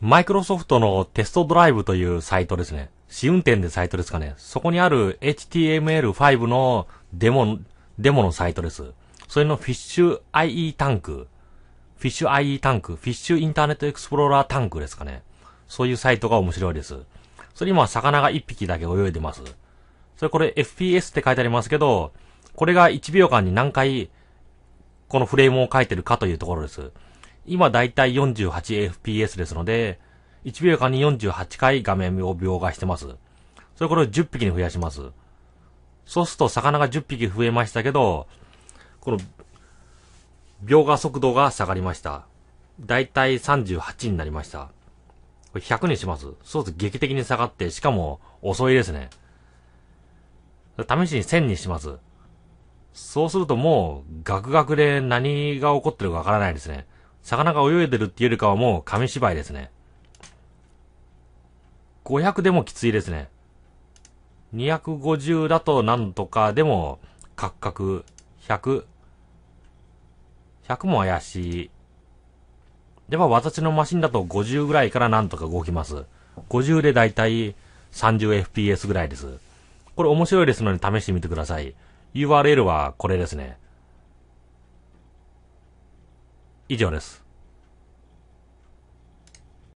マイクロソフトのテストドライブというサイトですね。試運転でサイトですかね。そこにある HTML5 のデモ、デモのサイトです。それのフィッシュ IE タンク、フィッシュ IE タンク、フィッシュインターネットエクスプローラータンクですかね。そういうサイトが面白いです。それ今、魚が1匹だけ泳いでます。それこれ FPS って書いてありますけど、これが1秒間に何回、このフレームを書いてるかというところです。今だいたい 48fps ですので、1秒間に48回画面を描画してます。それこれを10匹に増やします。そうすると魚が10匹増えましたけど、この、描画速度が下がりました。だいたい38になりました。これ100にします。そうすると劇的に下がって、しかも遅いですね。試しに1000にします。そうするともう、ガクガクで何が起こってるかわからないですね。魚が泳いでるっていうよりかはもう紙芝居ですね。500でもきついですね。250だとなんとかでも、カクカク、100、100も怪しい。では私のマシンだと50ぐらいからなんとか動きます。50でだいたい 30fps ぐらいです。これ面白いですので試してみてください。URL はこれですね。以上です。